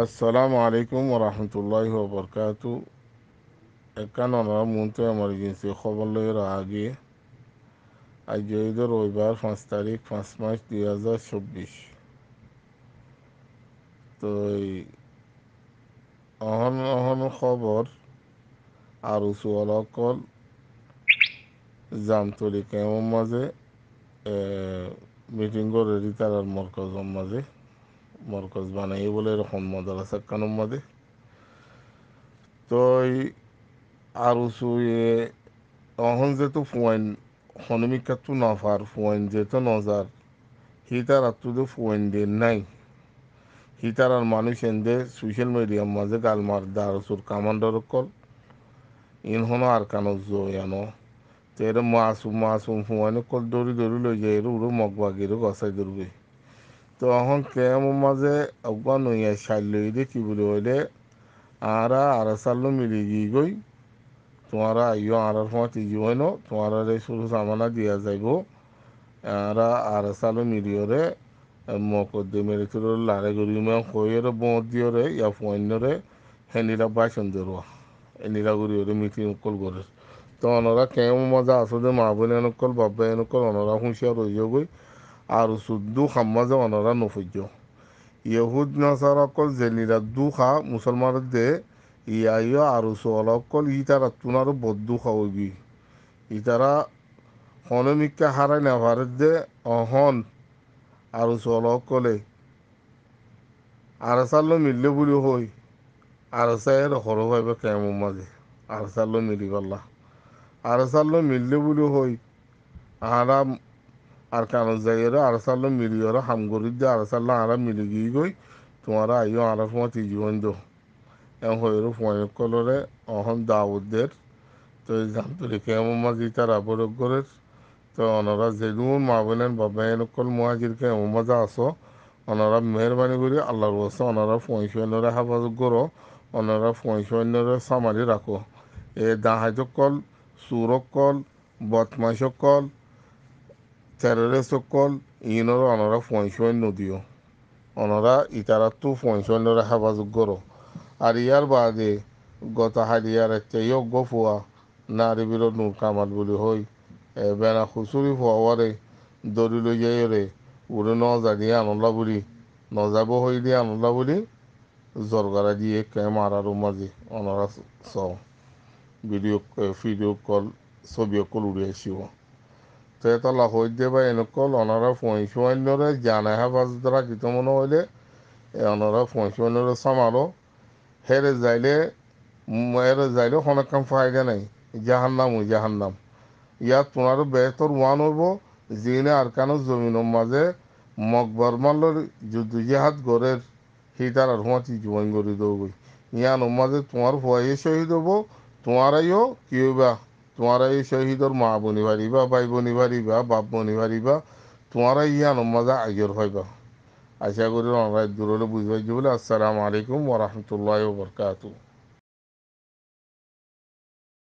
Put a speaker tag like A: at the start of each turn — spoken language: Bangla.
A: আসসালামু আলাইকুম রহমতুল্লাহ বরকাত একানোরা মুনতে এমার্জেন্সি খবর লইয়ের আগে আজ ঈদের রবিবার পাঁচ তারিখ পাঁচ মার্চ দুই হাজার চব্বিশ তো অহন অহন খবর আর উচুয়ালকল জামতলি কেমন মাঝে মিটিং করে তারার মরকজের মাঝে মরকজ বানাই বলে এরকম মাদ্রাসা কানুম মাদে তো আর উঁচুয়ে অহন যেহেতু হনমিকা হনুমিকাতু নফার ফুয়াইন যেহেতু নজার হিতার আত্মুদে ফুয়াইন দিয়ে নাই হিতার আর মানুষ এনদে সোশ্যাল মিডিয়ার মাঝে গালমার দারসুর কামান্ডর কল ইনহনো আর কানো জয়ানো এর মাসুম মাসুম ফুয়াইন কল দৌড়ি দৌড়ি লই যায় এর উড়ো মগ বাগিরও গসাই দৌড়বে তো এখন কেমন মাঝে অজ্ঞান নইয়া সারলই দে কি বলে হইলে আরা আরা সারলো মিলি গিয়ে গই তোমারা আইও আরার সময় তিজি হয় ন তোমারা এই শুরু সামানা দিয়া যাইব আরা আরা সালো মিলিওরে মকদ্দে মেরে তোর লারে গরি মে হইরে বঁত দিওরে ইয়া ফোনরে হেনিরা বাসন দেরোয়া এনিরা গরি ওরে মিটিং কল করে তো অনরা কেমন মজা আসলে মা বোন এনেকল বাবা এনেকল অনরা হুঁশিয়ার হয়ে যাবই আৰু চৈধ্যশ মাজে অনৰা নফুজ্য ইহুদ নাচাৰকল জেলিৰা দুষা মুছলমানৰ দে ইয়াই আৰু চলকল ইতাৰা তোন আৰু বদুষা অবি ইতাৰা সনমিকা হাৰাই নেভাৰে দে অহন আৰু চলকলে আৰু চাল মিলিলে বুলি হৈ আৰু চাই সৰু ভাইব কেম মাজে আৰু চাল মিলি পাৰলা আৰু চাল মিলিলে বুলি হৈ আহাৰা আর কেন জায়গায় আর সাল্লো হাম গরি দিয়ে আর সাল্লো আরা মিলি গিয়ে গই তোমার আইও আর সময় জীবন দো এম হয়ে ফোয়ের কলরে অহম দাউদের তো জামতুরি কেমন মাঝি তার আবরক করে তো ওনারা যেরকম মা বোনের বাবা এনেকল মহাজির কেমন মাজা আসো ওনারা মেহরবানি করে আল্লাহর বসে ওনারা ফোয় সৈন্যরে হেফাজত করো ওনারা ফোয় সৈন্যরে সামারি রাখো এ দাহাজ কল সুরক কল বদমাইশক কল terrorists call ইউনোর অনরা ফয়সন নদীও অনরা ইতারাত্তু ফয়সনরা হাবাজুগর আর ইয়ার বাদে গত হারিয়ার একটা যজ্ঞ ফুয়া নারী বিরো নূর কামাল বুলি হই বেনা খুচুরি ফুয়ারে দড়ি লৈ যায়রে উড়ে ন জানিয়ে আনলা বুলি নজাব হই দিয়ে আনলা বুলি জরগারা দিয়ে কে মারার মাঝে অনরা স ভিডিও ভিডিও কল ছবি কল উড়ে আসিব তেতলা হইতে বা এনেকল অনারা পঁয়ষুয়ান্নরে জানাহা বাজ দ্বারা গীত মনে হইলে অনারা পঁয়ষুয়ান্নরে সামালো হেরে যাইলে হেরে যাইলে অনেকক্ষণ ফায়দা নাই জাহান নাম ওই জাহান নাম ইয়াত তোমার বেহতর ওয়ান হইব যিনি আর কানো জমিনের মাঝে মকবরমালর যুদ্ধ জেহাদ গড়ের সেইটার আর হুমাচি জীবন গড়ি দেবই ইয়ান মাঝে তোমার ভয়ে শহীদ হব তোমারাইও কি হইবা তোমারা এই শহীদর মা বনি পারিবা ভাই বনি পারিবা বাপ বনি পারিবা তোমারা ইয়ান মজা আগের হইবা আশা করি অনলাইন দূরে বুঝবাই বলে আসসালামু আলাইকুম ওরহমতুল্লাহ বরকাতু